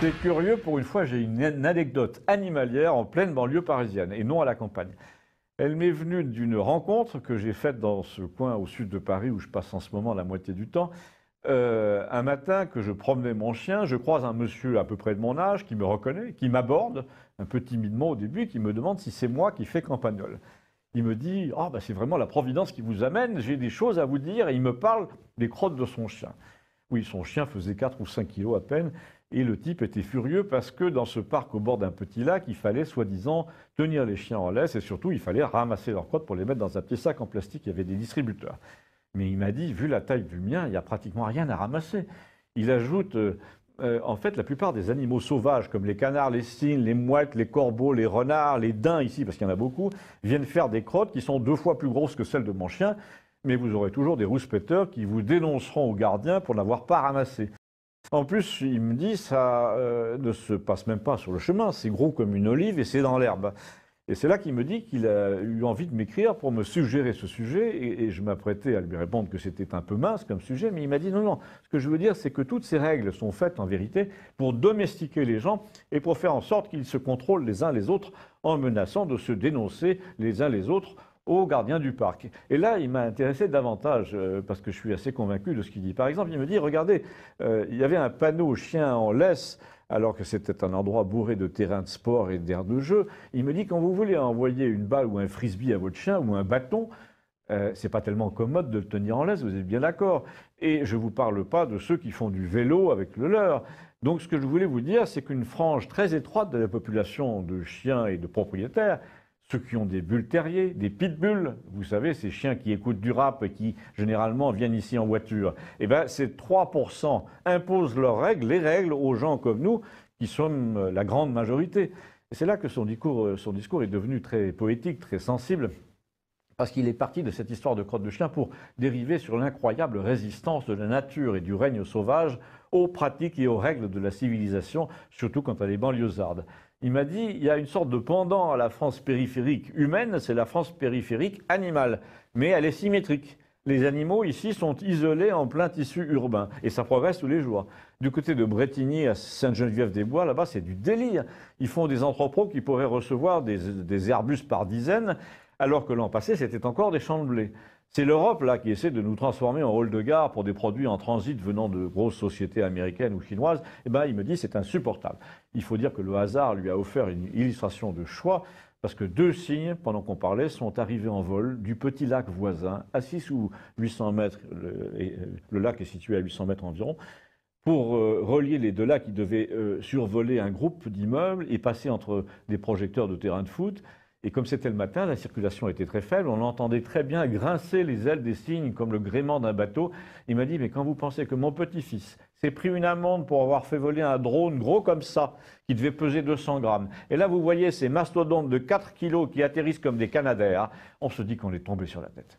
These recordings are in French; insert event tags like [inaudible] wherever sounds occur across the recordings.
C'est curieux, pour une fois, j'ai une anecdote animalière en pleine banlieue parisienne et non à la campagne. Elle m'est venue d'une rencontre que j'ai faite dans ce coin au sud de Paris où je passe en ce moment la moitié du temps. Euh, un matin que je promenais mon chien, je croise un monsieur à peu près de mon âge qui me reconnaît, qui m'aborde un peu timidement au début, qui me demande si c'est moi qui fais campagnol. Il me dit Ah, oh, c'est vraiment la Providence qui vous amène, j'ai des choses à vous dire. Et il me parle des crottes de son chien. Oui, son chien faisait 4 ou 5 kilos à peine. Et le type était furieux parce que dans ce parc au bord d'un petit lac, il fallait soi-disant tenir les chiens en laisse et surtout il fallait ramasser leurs crottes pour les mettre dans un petit sac en plastique. Il y avait des distributeurs. Mais il m'a dit, vu la taille du mien, il n'y a pratiquement rien à ramasser. Il ajoute, euh, euh, en fait, la plupart des animaux sauvages, comme les canards, les cygnes, les mouettes, les corbeaux, les renards, les daims ici, parce qu'il y en a beaucoup, viennent faire des crottes qui sont deux fois plus grosses que celles de mon chien mais vous aurez toujours des rouspetteurs qui vous dénonceront au gardien pour n'avoir pas ramassé. En plus, il me dit, ça euh, ne se passe même pas sur le chemin, c'est gros comme une olive et c'est dans l'herbe. Et c'est là qu'il me dit qu'il a eu envie de m'écrire pour me suggérer ce sujet, et je m'apprêtais à lui répondre que c'était un peu mince comme sujet, mais il m'a dit non, non, ce que je veux dire, c'est que toutes ces règles sont faites en vérité pour domestiquer les gens et pour faire en sorte qu'ils se contrôlent les uns les autres en menaçant de se dénoncer les uns les autres au gardien du parc. Et là, il m'a intéressé davantage, euh, parce que je suis assez convaincu de ce qu'il dit. Par exemple, il me dit, regardez, euh, il y avait un panneau chien en laisse, alors que c'était un endroit bourré de terrains de sport et d'air de jeu. Il me dit, quand vous voulez envoyer une balle ou un frisbee à votre chien ou un bâton, ce euh, c'est pas tellement commode de le tenir en laisse, vous êtes bien d'accord. Et je ne vous parle pas de ceux qui font du vélo avec le leur. Donc ce que je voulais vous dire, c'est qu'une frange très étroite de la population de chiens et de propriétaires ceux qui ont des bulles terriers, des pitbulls, vous savez, ces chiens qui écoutent du rap et qui généralement viennent ici en voiture, eh bien ces 3% imposent leurs règles, les règles aux gens comme nous, qui sommes euh, la grande majorité. C'est là que euh, son discours, est devenu très poétique, très sensible, parce qu'il est parti de cette histoire de crotte de chien pour dériver sur l'incroyable résistance de la nature et du règne sauvage aux pratiques et aux règles de la civilisation, surtout quant à les banlieusardes. Il m'a dit, il y a une sorte de pendant à la France périphérique humaine, c'est la France périphérique animale, mais elle est symétrique. Les animaux ici sont isolés en plein tissu urbain et ça progresse tous les jours. Du côté de Bretigny à Sainte-Geneviève-des-Bois, là-bas, c'est du délire. Ils font des entrepôts qui pourraient recevoir des, des arbustes par dizaines, alors que l'an passé, c'était encore des champs de blé. C'est l'Europe là qui essaie de nous transformer en hall de gare pour des produits en transit venant de grosses sociétés américaines ou chinoises. Eh ben, il me dit c'est insupportable. Il faut dire que le hasard lui a offert une illustration de choix parce que deux signes, pendant qu'on parlait, sont arrivés en vol du petit lac voisin, à 6 ou 800 mètres, le, euh, le lac est situé à 800 mètres environ, pour euh, relier les deux lacs qui devaient euh, survoler un groupe d'immeubles et passer entre des projecteurs de terrain de foot. Et comme c'était le matin, la circulation était très faible, on entendait très bien grincer les ailes des cygnes comme le gréement d'un bateau. Il m'a dit, mais quand vous pensez que mon petit-fils s'est pris une amende pour avoir fait voler un drone gros comme ça, qui devait peser 200 grammes, et là vous voyez ces mastodontes de 4 kilos qui atterrissent comme des canadaires, on se dit qu'on est tombé sur la tête.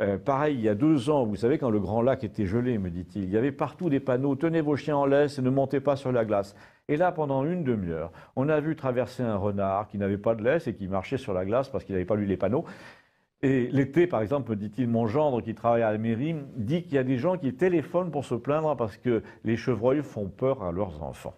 Euh, pareil, il y a deux ans, vous savez, quand le Grand Lac était gelé, me dit-il, il y avait partout des panneaux, tenez vos chiens en laisse et ne montez pas sur la glace. Et là, pendant une demi-heure, on a vu traverser un renard qui n'avait pas de laisse et qui marchait sur la glace parce qu'il n'avait pas lu les panneaux. Et l'été, par exemple, me dit-il, mon gendre qui travaille à la mairie dit qu'il y a des gens qui téléphonent pour se plaindre parce que les chevreuils font peur à leurs enfants.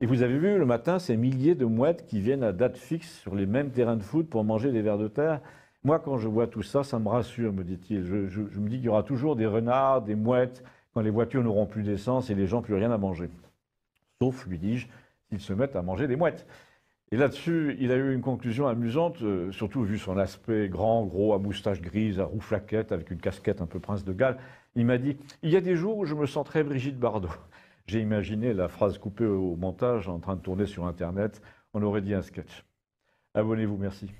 Et vous avez vu le matin ces milliers de mouettes qui viennent à date fixe sur les mêmes terrains de foot pour manger des vers de terre. Moi, quand je vois tout ça, ça me rassure, me dit-il. Je, me dis qu'il y aura toujours des renards, des mouettes, quand les voitures n'auront plus d'essence et les gens plus rien à manger. Sauf, lui dis-je, s'ils se mettent à manger des mouettes. Et là-dessus, il a eu une conclusion amusante, euh, surtout vu son aspect grand, gros, à moustache grise, à flaquette, avec une casquette un peu prince de Galles. Il m'a dit Il y a des jours où je me sens très Brigitte Bardot. [laughs] J'ai imaginé la phrase coupée au montage en train de tourner sur Internet. On aurait dit un sketch. Abonnez-vous, merci.